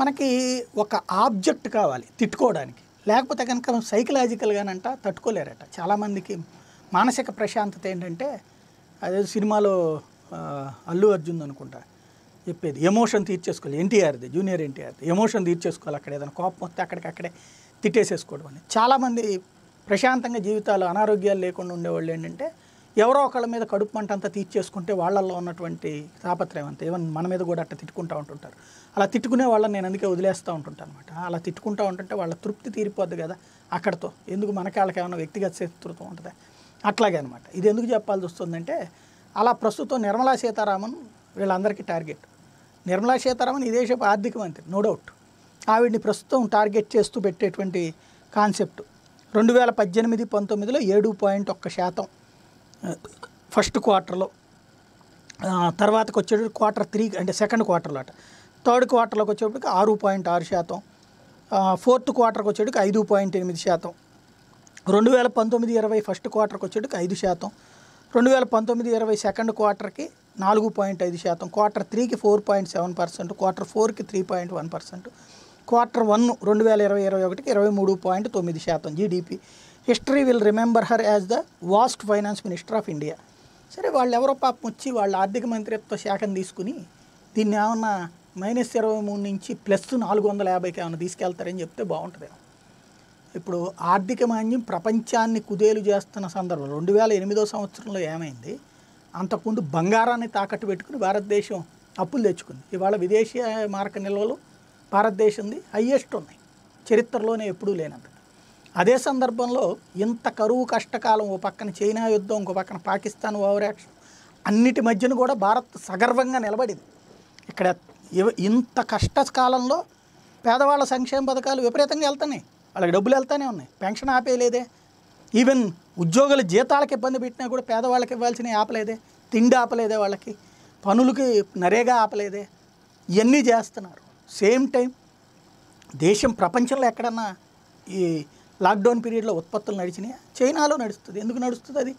మనకి ఒక ఆబ్జెక్ట్ కావాలి తిట్టుకోవడానికి లేకపోతే కనుక సైకలాజికల్గానంట తట్టుకోలేరట చాలామందికి మానసిక ప్రశాంతత ఏంటంటే అదే సినిమాలో అల్లు అర్జున్ అనుకుంటా చెప్పేది ఎమోషన్ తీర్చేసుకోవాలి ఎన్టీఆర్ది జూనియర్ ఎన్టీఆర్ది ఎమోషన్ తీర్చేసుకోవాలి అక్కడ ఏదైనా కోపం వస్తే అక్కడికి అక్కడే తిట్టేసేసుకోవడం అని చాలామంది ప్రశాంతంగా జీవితాలు అనారోగ్యాలు లేకుండా ఉండేవాళ్ళు ఏంటంటే ఎవరో ఒకళ్ళ మీద కడుపు మంట అంతా తీర్చేసుకుంటే వాళ్ళల్లో ఉన్నటువంటి తాపత్రయం అంతా ఈవెన్ మన మీద కూడా అట్ట తిట్టుకుంటూ ఉంటుంటారు అలా తిట్టుకునే వాళ్ళని నేను అందుకే వదిలేస్తూ ఉంటుంటాను అనమాట అలా తిట్టుకుంటూ ఉంటుంటే వాళ్ళ తృప్తి తీరిపోద్ది కదా అక్కడతో ఎందుకు మనకి వాళ్ళకి ఏమైనా వ్యక్తిగత శత్రుత్వం ఉంటుందా అట్లాగే అనమాట ఇది ఎందుకు చెప్పాల్సి వస్తుందంటే అలా ప్రస్తుతం నిర్మలా సీతారామన్ వీళ్ళందరికీ టార్గెట్ నిర్మలా సీతారామన్ ఈ దేశపు ఆర్థిక మంత్రి నో డౌట్ ఆవిడ్ని ప్రస్తుతం టార్గెట్ చేస్తూ పెట్టేటువంటి కాన్సెప్ట్ రెండు వేల పద్దెనిమిది పంతొమ్మిదిలో ఏడు పాయింట్ ఒక్క శాతం ఫస్ట్ క్వార్టర్లో తర్వాతకు వచ్చేటప్పుడు క్వార్టర్ త్రీ అంటే సెకండ్ క్వార్టర్లో అట థర్డ్ క్వార్టర్లోకి వచ్చేటప్పటికి ఆరు పాయింట్ ఆరు శాతం ఫోర్త్ క్వార్టర్కి వచ్చేటికి ఐదు పాయింట్ ఎనిమిది శాతం రెండు వేల పంతొమ్మిది ఇరవై ఫస్ట్ క్వార్టర్కి వచ్చేటికి ఐదు శాతం రెండు వేల పంతొమ్మిది ఇరవై సెకండ్ క్వార్టర్కి నాలుగు పాయింట్ ఐదు శాతం క్వార్టర్ త్రీకి four point seven percent quarter ఫోర్కి three point one percent quarter one రెండు వేల ఇరవై ఇరవై ఒకటికి ఇరవై మూడు పాయింట్ తొమ్మిది శాతం GDP history will remember her as the worst finance minister of India సరే వాళ్ళు ఎవరో పాపం వచ్చి వాళ్ళ ఆర్థిక మంత్రిత్వ శాఖను తీసుకుని దీన్ని ఏమన్నా మైనస్ ఇరవై మూడు నుంచి ప్లస్ నాలుగు వందల యాభైకి ఏమైనా తీసుకెళ్తారని చెప్తే బాగుంటుంది ఇప్పుడు ఆర్థిక మాన్యం ప్రపంచాన్ని కుదేలు చేస్తున్న సందర్భం రెండు వేల ఎనిమిదో సంవత్సరంలో ఏమైంది అంతకుముందు బంగారాన్ని తాకట్టు పెట్టుకుని భారతదేశం అప్పులు తెచ్చుకుంది ఇవాళ విదేశీ మార్క నిల్వలు భారతదేశంది హయ్యెస్ట్ ఉన్నాయి చరిత్రలోనే ఎప్పుడూ లేనంత అదే సందర్భంలో ఇంత కరువు కష్టకాలం ఓ పక్కన చైనా యుద్ధం ఇంకో పక్కన పాకిస్తాన్ ఓవర్ అన్నిటి మధ్యన కూడా భారత్ సగర్వంగా నిలబడింది ఇక్కడ ఇంత కష్టకాలంలో పేదవాళ్ళ సంక్షేమ పథకాలు విపరీతంగా వెళ్తున్నాయి వాళ్ళకి డబ్బులు వెళ్తూనే ఉన్నాయి పెన్షన్ ఆపేయలేదే ఈవెన్ ఉద్యోగుల జీతాలకు ఇబ్బంది పెట్టినా కూడా పేదవాళ్ళకి ఇవ్వాల్సిన ఆపలేదే తిండి ఆపలేదే వాళ్ళకి పనులకి నరేగా ఆపలేదే ఇవన్నీ చేస్తున్నారు సేమ్ టైం దేశం ప్రపంచంలో ఎక్కడన్నా ఈ లాక్డౌన్ పీరియడ్లో ఉత్పత్తులు నడిచినాయి చైనాలో నడుస్తుంది ఎందుకు నడుస్తుంది అది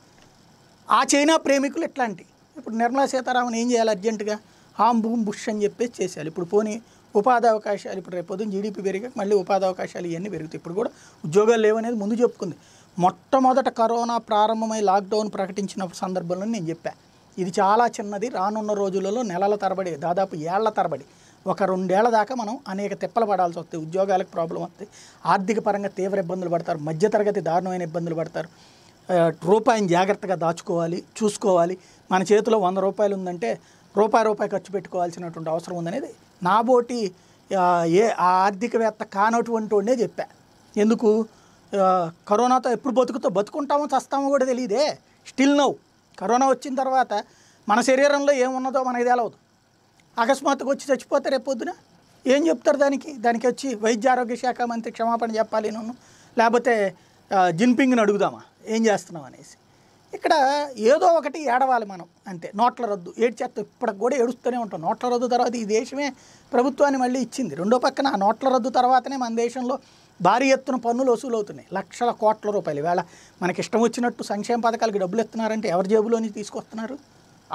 ఆ చైనా ప్రేమికులు ఎట్లాంటి ఇప్పుడు నిర్మలా సీతారామన్ ఏం చేయాలి అర్జెంటుగా హామ్ భూమ్ బుష్ అని చెప్పేసి చేసేయాలి ఇప్పుడు పోనీ ఉపాధి అవకాశాలు ఇప్పుడు రేపు పొద్దున్న జీడిపి పెరిగా మళ్ళీ ఉపాధి అవకాశాలు ఇవన్నీ పెరుగుతాయి ఇప్పుడు కూడా ఉద్యోగాలు లేవనేది ముందు చెప్పుకుంది మొట్టమొదట కరోనా ప్రారంభమై లాక్డౌన్ ప్రకటించిన సందర్భంలో నేను చెప్పాను ఇది చాలా చిన్నది రానున్న రోజులలో నెలల తరబడి దాదాపు ఏళ్ల తరబడి ఒక రెండేళ్ల దాకా మనం అనేక తిప్పలు పడాల్సి వస్తాయి ఉద్యోగాలకు ప్రాబ్లం వస్తాయి ఆర్థిక పరంగా తీవ్ర ఇబ్బందులు పడతారు మధ్యతరగతి దారుణమైన ఇబ్బందులు పడతారు రూపాయిని జాగ్రత్తగా దాచుకోవాలి చూసుకోవాలి మన చేతిలో వంద రూపాయలు ఉందంటే రూపాయి రూపాయి ఖర్చు పెట్టుకోవాల్సినటువంటి అవసరం ఉందనేది నాబోటి ఏ ఆర్థికవేత్త కానటువంటి వాడినే చెప్పా ఎందుకు కరోనాతో ఎప్పుడు బతుకుతో బతుకుంటామో చస్తామో కూడా తెలియదే స్టిల్ నవ్వు కరోనా వచ్చిన తర్వాత మన శరీరంలో ఏమున్నదో మనకి తెలవదు అకస్మాత్తుగా వచ్చి చచ్చిపోతే రేపొద్దున ఏం చెప్తారు దానికి దానికి వచ్చి వైద్య ఆరోగ్య శాఖ మంత్రి క్షమాపణ చెప్పాలి నన్ను లేకపోతే జిన్పింగ్ని అడుగుదామా ఏం చేస్తున్నాం అనేసి ఇక్కడ ఏదో ఒకటి ఏడవాలి మనం అంతే నోట్ల రద్దు ఏడ్చేస్తాం ఇప్పటికి కూడా ఏడుస్తూనే ఉంటాం నోట్ల రద్దు తర్వాత ఈ దేశమే ప్రభుత్వాన్ని మళ్ళీ ఇచ్చింది రెండో పక్కన ఆ నోట్ల రద్దు తర్వాతనే మన దేశంలో భారీ ఎత్తున పన్నులు వసూలు అవుతున్నాయి లక్షల కోట్ల రూపాయలు ఇవాళ మనకి ఇష్టం వచ్చినట్టు సంక్షేమ పథకాలకి డబ్బులు ఇస్తున్నారంటే ఎవరి జేబులోని తీసుకొస్తున్నారు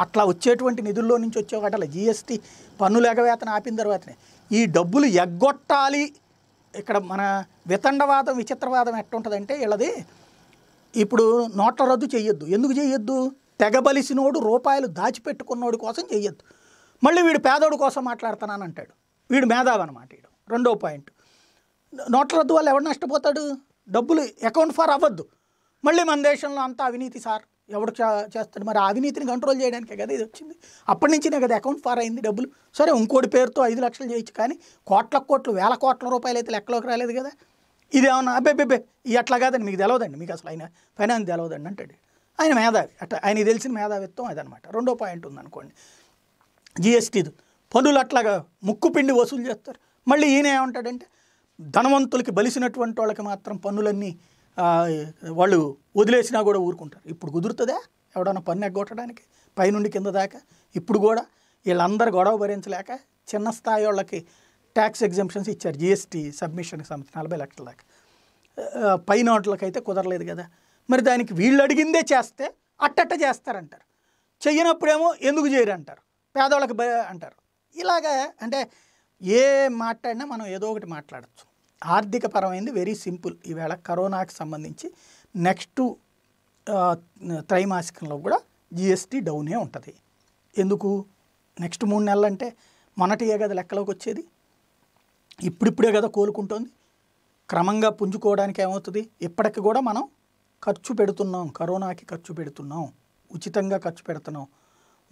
అట్లా వచ్చేటువంటి నిధుల్లో నుంచి వచ్చే వాటి జిఎస్టీ పన్ను లేకవేతను ఆపిన తర్వాతనే ఈ డబ్బులు ఎగ్గొట్టాలి ఇక్కడ మన వితండవాదం విచిత్రవాదం ఎట్టుంటుందంటే వీళ్ళది ఇప్పుడు నోట్ల రద్దు చేయొద్దు ఎందుకు చేయొద్దు తెగబలిసినోడు రూపాయలు దాచిపెట్టుకున్నోడి కోసం చేయొద్దు మళ్ళీ వీడు పేదోడు కోసం మాట్లాడుతున్నాను అంటాడు వీడు మేధావి అనమాట వీడు రెండో పాయింట్ నోట్ల రద్దు వల్ల ఎవడు నష్టపోతాడు డబ్బులు అకౌంట్ ఫర్ అవ్వద్దు మళ్ళీ మన దేశంలో అంతా అవినీతి సార్ ఎవడు చేస్తాడు మరి అవినీతిని కంట్రోల్ చేయడానికే కదా ఇది వచ్చింది అప్పటి నాకు కదా అకౌంట్ ఫార్ అయింది డబ్బులు సరే ఇంకోటి పేరుతో ఐదు లక్షలు చేయొచ్చు కానీ కోట్ల కోట్లు వేల కోట్ల రూపాయలు అయితే లెక్కలోకి రాలేదు కదా ఇదేమన్నా అబ్బే బెబ్బే అట్లా కాదండి మీకు తెలవదండి మీకు అసలు ఆయన ఫైనాన్స్ తెలవదండి అంటాడు ఆయన మేధావి అట్లా ఆయన తెలిసిన మేధావిత్వం అదనమాట రెండో పాయింట్ ఉందనుకోండి జిఎస్టీది పనులు అట్లాగా ముక్కుపిండి వసూలు చేస్తారు మళ్ళీ ఈయన ఏమంటాడంటే ధనవంతులకి బలిసినటువంటి వాళ్ళకి మాత్రం పన్నులన్నీ వాళ్ళు వదిలేసినా కూడా ఊరుకుంటారు ఇప్పుడు కుదురుతుందా ఎవడన్నా పన్ను ఎగ్గొట్టడానికి పైనుండి కింద దాకా ఇప్పుడు కూడా వీళ్ళందరూ గొడవ భరించలేక చిన్న స్థాయి వాళ్ళకి ట్యాక్స్ ఎగ్జామ్షన్స్ ఇచ్చారు జిఎస్టీ సబ్మిషన్కి సంబంధించి నలభై లక్షల దాకా నోట్లకి అయితే కుదరలేదు కదా మరి దానికి వీళ్ళు అడిగిందే చేస్తే అట్టట్ట చేస్తారంటారు చెయ్యనప్పుడేమో ఎందుకు చేయరంటారు పేదవాళ్ళకి అంటారు ఇలాగా అంటే ఏ మాట్లాడినా మనం ఏదో ఒకటి మాట్లాడచ్చు ఆర్థిక పరమైంది వెరీ సింపుల్ ఈవేళ కరోనాకి సంబంధించి నెక్స్ట్ త్రైమాసికంలో కూడా జిఎస్టీ డౌనే ఉంటుంది ఎందుకు నెక్స్ట్ మూడు నెలలు అంటే మొన్నటియే కదా లెక్కలోకి వచ్చేది ఇప్పుడిప్పుడే కదా కోలుకుంటోంది క్రమంగా పుంజుకోవడానికి ఏమవుతుంది ఇప్పటికి కూడా మనం ఖర్చు పెడుతున్నాం కరోనాకి ఖర్చు పెడుతున్నాం ఉచితంగా ఖర్చు పెడుతున్నాం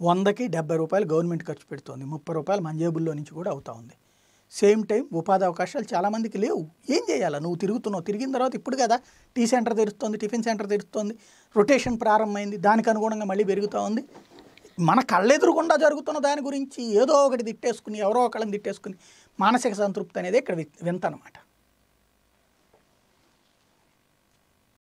వందకి డెబ్బై రూపాయలు గవర్నమెంట్ ఖర్చు పెడుతోంది ముప్పై రూపాయలు మంజేబుల్లో నుంచి కూడా అవుతూ ఉంది సేమ్ టైం ఉపాధి అవకాశాలు చాలామందికి లేవు ఏం చేయాలి నువ్వు తిరుగుతున్నావు తిరిగిన తర్వాత ఇప్పుడు కదా టీ సెంటర్ తెరుస్తుంది టిఫిన్ సెంటర్ తెరుస్తుంది రొటేషన్ ప్రారంభమైంది దానికి అనుగుణంగా మళ్ళీ పెరుగుతూ ఉంది మన కళ్ళెదురుగుండా జరుగుతున్న దాని గురించి ఏదో ఒకటి తిట్టేసుకుని ఎవరో ఒకళ్ళని తిట్టేసుకుని మానసిక సంతృప్తి అనేది ఇక్కడ వింత అనమాట